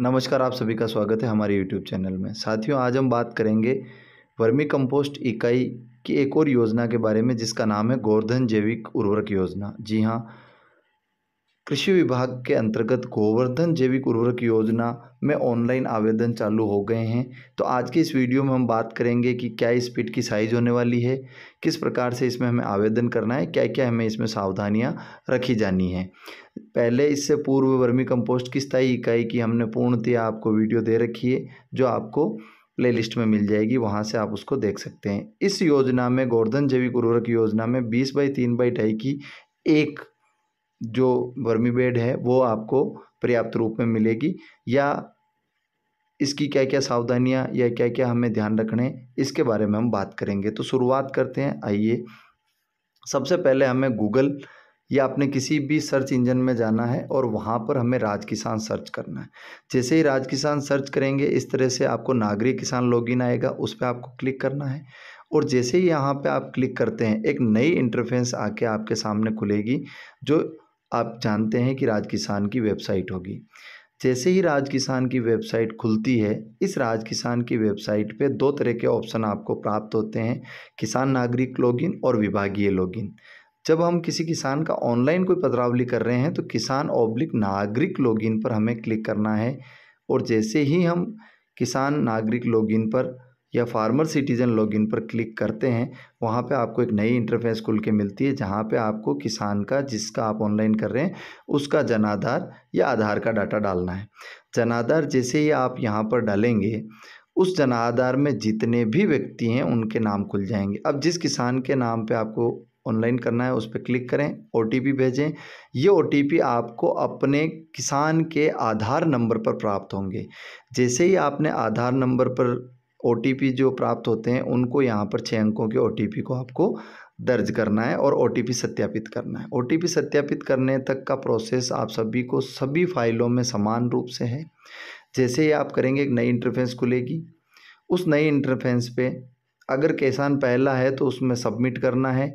नमस्कार आप सभी का स्वागत है हमारे यूट्यूब चैनल में साथियों आज हम बात करेंगे वर्मी कंपोस्ट इकाई की एक और योजना के बारे में जिसका नाम है गोवर्धन जैविक उर्वरक योजना जी हाँ कृषि विभाग के अंतर्गत गोवर्धन जैविक उर्वरक योजना में ऑनलाइन आवेदन चालू हो गए हैं तो आज की इस वीडियो में हम बात करेंगे कि क्या इस पिट की साइज़ होने वाली है किस प्रकार से इसमें हमें आवेदन करना है क्या क्या हमें इसमें सावधानियां रखी जानी हैं पहले इससे पूर्व वर्मी कंपोस्ट की स्थाई इकाई की हमने पूर्णतया आपको वीडियो दे रखी है जो आपको प्ले में मिल जाएगी वहाँ से आप उसको देख सकते हैं इस योजना में गोवर्धन जैविक उर्वरक योजना में बीस बाई तीन बाई ढाई की एक जो वर्मी बेड है वो आपको पर्याप्त रूप में मिलेगी या इसकी क्या क्या सावधानियाँ या क्या क्या हमें ध्यान रखने इसके बारे में हम बात करेंगे तो शुरुआत करते हैं आइए सबसे पहले हमें गूगल या आपने किसी भी सर्च इंजन में जाना है और वहाँ पर हमें राज किसान सर्च करना है जैसे ही राज किसान सर्च करेंगे इस तरह से आपको नागरिक किसान लॉगिन आएगा उस पर आपको क्लिक करना है और जैसे ही यहाँ पे आप क्लिक करते हैं एक नई इंटरफेस आके आपके सामने खुलेगी जो आप जानते हैं कि राज किसान की वेबसाइट होगी जैसे ही राज किसान की वेबसाइट खुलती है इस राज किसान की वेबसाइट पे दो तरह के ऑप्शन आपको प्राप्त होते हैं किसान नागरिक लॉगिन और विभागीय लॉगिन जब हम किसी किसान का ऑनलाइन कोई पत्रावली कर रहे हैं तो किसान ऑब्लिक नागरिक लॉगिन पर हमें क्लिक करना है और जैसे ही हम किसान नागरिक लॉगिन पर या फार्मर सिटीज़न लॉगिन पर क्लिक करते हैं वहाँ पे आपको एक नई इंटरफेस खुल के मिलती है जहाँ पे आपको किसान का जिसका आप ऑनलाइन कर रहे हैं उसका जनाधार या आधार का डाटा डालना है जनाधार जैसे ही आप यहाँ पर डालेंगे उस जनाधार में जितने भी व्यक्ति हैं उनके नाम खुल जाएंगे अब जिस किसान के नाम पर आपको ऑनलाइन करना है उस पर क्लिक करें ओ भेजें ये ओ आपको अपने किसान के आधार नंबर पर प्राप्त होंगे जैसे ही आपने आधार नंबर पर ओ जो प्राप्त होते हैं उनको यहाँ पर छः अंकों के ओ को आपको दर्ज करना है और ओ सत्यापित करना है ओ सत्यापित करने तक का प्रोसेस आप सभी को सभी फाइलों में समान रूप से है जैसे ही आप करेंगे एक नई इंटरफेंस खुलेगी उस नई इंटरफेंस पे अगर किसान पहला है तो उसमें सबमिट करना है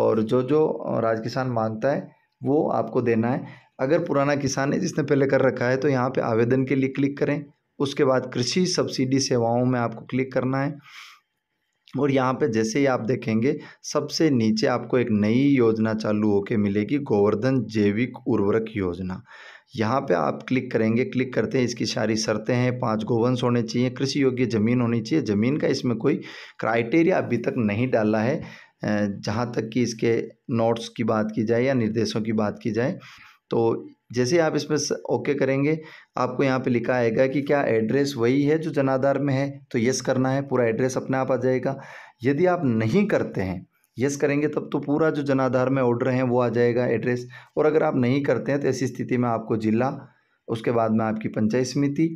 और जो जो राज किसान मांगता है वो आपको देना है अगर पुराना किसान है जिसने पहले कर रखा है तो यहाँ पे आवेदन के लिए क्लिक करें उसके बाद कृषि सब्सिडी सेवाओं में आपको क्लिक करना है और यहाँ पे जैसे ही आप देखेंगे सबसे नीचे आपको एक नई योजना चालू होके मिलेगी गोवर्धन जैविक उर्वरक योजना यहाँ पे आप क्लिक करेंगे क्लिक करते हैं इसकी सारी शर्तें हैं पांच गोवंश होने चाहिए कृषि योग्य ज़मीन होनी चाहिए ज़मीन का इसमें कोई क्राइटेरिया अभी तक नहीं डाला है जहाँ तक कि इसके नोट्स की बात की जाए या निर्देशों की बात की जाए तो जैसे आप इसमें ओके करेंगे आपको यहाँ पे लिखा आएगा कि क्या एड्रेस वही है जो जनाधार में है तो यस करना है पूरा एड्रेस अपने आप आ जाएगा यदि आप नहीं करते हैं यस करेंगे तब तो पूरा जो जनाधार में ऑर्डर है वो आ जाएगा एड्रेस और अगर आप नहीं करते हैं तो ऐसी स्थिति में आपको जिला उसके बाद में आपकी पंचायत समिति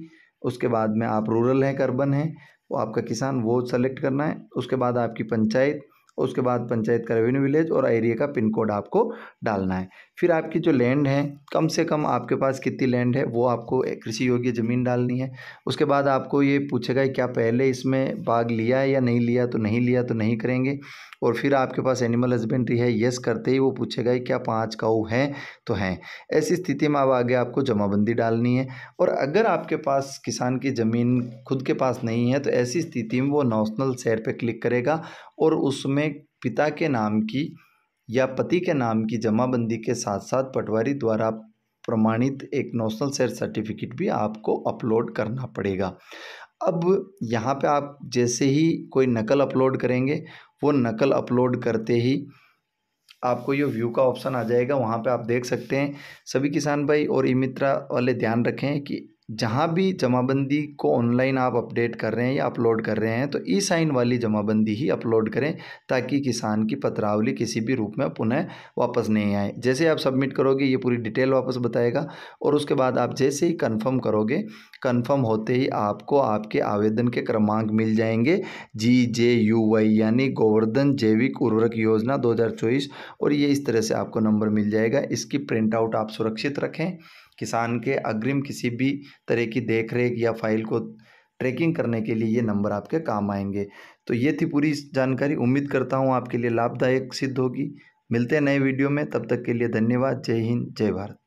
उसके बाद में आप रूरल हैं कर्बन हैं वो आपका किसान वो सेलेक्ट करना है उसके बाद आपकी पंचायत उसके बाद पंचायत का रेवेन्यू विलेज और एरिया का पिन कोड आपको डालना है फिर आपकी जो लैंड है कम से कम आपके पास कितनी लैंड है वो आपको कृषि योग्य ज़मीन डालनी है उसके बाद आपको ये पूछेगा क्या पहले इसमें बाग लिया है या नहीं लिया तो नहीं लिया तो नहीं करेंगे और फिर आपके पास एनिमल हस्बेंड्री है येस करते ही वो पूछेगा कि क्या पाँच काऊ हैं तो हैं ऐसी स्थिति में अब आगे आपको जमाबंदी डालनी है और अगर आपके पास किसान की ज़मीन खुद के पास नहीं है तो ऐसी स्थिति में वो नॉशनल शेयर पर क्लिक करेगा और उसमें पिता के नाम की या पति के नाम की जमाबंदी के साथ साथ पटवारी द्वारा प्रमाणित एक नोशनल शेयर सर्टिफिकेट भी आपको अपलोड करना पड़ेगा अब यहाँ पे आप जैसे ही कोई नकल अपलोड करेंगे वो नकल अपलोड करते ही आपको ये व्यू का ऑप्शन आ जाएगा वहाँ पे आप देख सकते हैं सभी किसान भाई और ई मित्रा वाले ध्यान रखें कि जहाँ भी जमाबंदी को ऑनलाइन आप अपडेट कर रहे हैं या अपलोड कर रहे हैं तो ई साइन वाली जमाबंदी ही अपलोड करें ताकि किसान की पत्रावली किसी भी रूप में पुनः वापस नहीं आए जैसे आप सबमिट करोगे ये पूरी डिटेल वापस बताएगा और उसके बाद आप जैसे ही कंफर्म करोगे कंफर्म होते ही आपको आपके आवेदन के क्रमांक मिल जाएंगे जी जे यू वाई यानी गोवर्धन जैविक उर्वरक योजना दो और ये इस तरह से आपको नंबर मिल जाएगा इसकी प्रिंट आउट आप सुरक्षित रखें किसान के अग्रिम किसी भी तरह की देख रेख या फाइल को ट्रैकिंग करने के लिए ये नंबर आपके काम आएंगे तो ये थी पूरी जानकारी उम्मीद करता हूँ आपके लिए लाभदायक सिद्ध होगी मिलते हैं नए वीडियो में तब तक के लिए धन्यवाद जय हिंद जय भारत